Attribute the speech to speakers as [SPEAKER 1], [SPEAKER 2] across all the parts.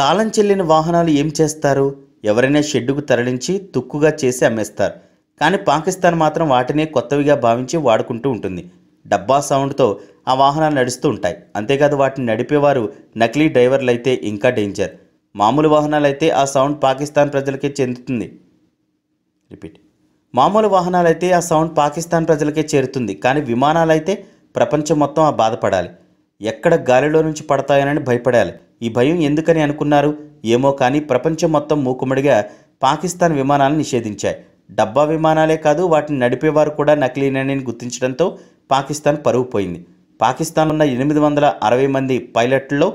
[SPEAKER 1] కాలం చెల్లిన వాహనాలు ఏం చేస్తారు ఎవరైనా షెడ్డుకు తరలించి తుక్కుగా చేసి అమ్మేస్తారు కానీ పాకిస్తాన్ మాత్రం వాటినే కొత్తవిగా భావించి వాడుకుంటూ ఉంటుంది డబ్బా సౌండ్తో ఆ వాహనాలు నడుస్తూ ఉంటాయి అంతేకాదు వాటిని నడిపేవారు నకిలీ డ్రైవర్లు అయితే ఇంకా డేంజర్ మామూలు వాహనాలు అయితే ఆ సౌండ్ పాకిస్తాన్ ప్రజలకే చెందుతుంది రిపీట్ మామూలు వాహనాలు అయితే ఆ సౌండ్ పాకిస్తాన్ ప్రజలకే చేరుతుంది కానీ విమానాలు అయితే ప్రపంచం మొత్తం ఆ బాధపడాలి ఎక్కడ గాలిలో నుంచి పడతాయనని భయపడాలి ఈ భయం ఎందుకని అనుకున్నారు ఏమో కానీ ప్రపంచం మొత్తం మూకుమ్మడిగా పాకిస్తాన్ విమానాలు నిషేధించాయి డబ్బా విమానాలే కాదు వాటిని నడిపేవారు కూడా నకిలీనని గుర్తించడంతో పాకిస్తాన్ పరువు పోయింది పాకిస్తాన్లో ఉన్న ఎనిమిది వందల అరవై మంది పైలట్లలో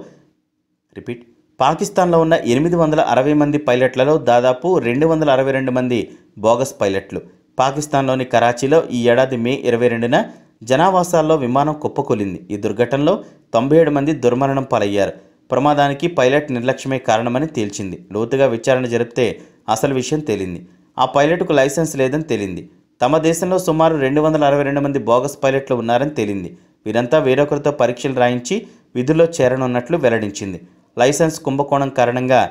[SPEAKER 1] రిపీట్ పాకిస్తాన్లో ఉన్న ఎనిమిది వందల అరవై మంది పైలట్లలో దాదాపు రెండు వందల అరవై రెండు మంది బోగస్ పైలట్లు పాకిస్తాన్లోని కరాచీలో ఈ ఏడాది మే ఇరవై రెండున జనావాసాల్లో విమానం కుప్పకూలింది ఈ దుర్ఘటనలో తొంభై ఏడు మంది దుర్మరణం పాలయ్యారు ప్రమాదానికి పైలట్ నిర్లక్ష్యమే కారణమని తేల్చింది లోతుగా విచారణ జరిపితే అసలు విషయం తేలింది ఆ పైలట్కు లైసెన్స్ లేదని తేలింది తమ దేశంలో సుమారు రెండు వందల అరవై రెండు మంది బోగస్ పైలట్లు ఉన్నారని తేలింది వీరంతా వేరొకరితో పరీక్షలు రాయించి విధుల్లో చేరనున్నట్లు వెల్లడించింది లైసెన్స్ కుంభకోణం కారణంగా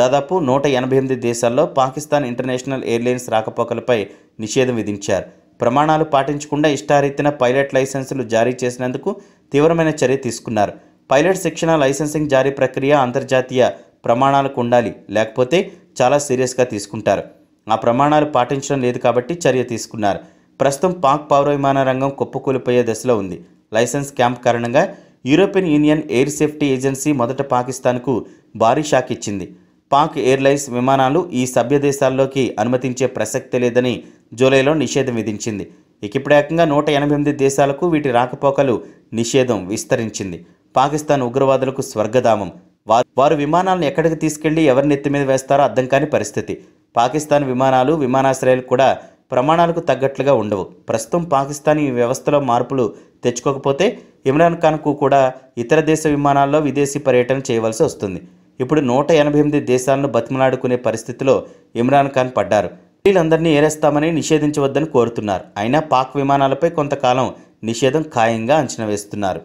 [SPEAKER 1] దాదాపు నూట ఎనభై ఎనిమిది దేశాల్లో పాకిస్తాన్ ఇంటర్నేషనల్ ఎయిర్లైన్స్ రాకపోకలపై నిషేధం విధించారు ప్రమాణాలు పాటించకుండా ఇష్టారీతిన పైలట్ లైసెన్సులు జారీ చేసినందుకు తీవ్రమైన చర్య తీసుకున్నారు పైలట్ శిక్షణ లైసెన్సింగ్ జారీ ప్రక్రియ అంతర్జాతీయ ప్రమాణాలకు ఉండాలి లేకపోతే చాలా సీరియస్గా తీసుకుంటారు ఆ ప్రమాణాలు పాటించడం లేదు కాబట్టి చర్య తీసుకున్నారు ప్రస్తుతం పాక్ పౌర విమాన రంగం కుప్పకూలిపోయే దశలో ఉంది లైసెన్స్ క్యాంప్ కారణంగా European Union Air Safety Agency మొదట పాకిస్తాన్కు భారీ షాక్ ఇచ్చింది పాక్ ఎయిర్లైన్స్ విమానాలు ఈ సభ్య దేశాల్లోకి అనుమతించే ప్రసక్తి లేదని జూలైలో నిషేధం విధించింది ఇక ఏకంగా నూట ఎనభై ఎనిమిది దేశాలకు వీటి రాకపోకలు నిషేధం విస్తరించింది పాకిస్తాన్ ఉగ్రవాదులకు స్వర్గధామం వారు వారు విమానాలను ఎక్కడికి తీసుకెళ్లి ఎవరి నెత్తి మీద వేస్తారో అర్థం కాని పరిస్థితి పాకిస్తాన్ విమానాలు విమానాశ్రయాలు కూడా ప్రమాణాలకు తగ్గట్లుగా ఉండవు ప్రస్తుతం పాకిస్తాన్ ఈ వ్యవస్థలో మార్పులు తెచ్చుకోకపోతే ఇమ్రాన్ ఖాన్కు కూడా ఇతర దేశ విమానాల్లో విదేశీ పర్యటన చేయవలసి వస్తుంది ఇప్పుడు నూట ఎనభై ఎనిమిది దేశాలను బతిమలాడుకునే పరిస్థితిలో ఇమ్రాన్ ఖాన్ పడ్డారు స్త్రీలందరినీ ఏరేస్తామని నిషేధించవద్దని కోరుతున్నారు అయినా పాక్ విమానాలపై కొంతకాలం నిషేధం ఖాయంగా అంచనా వేస్తున్నారు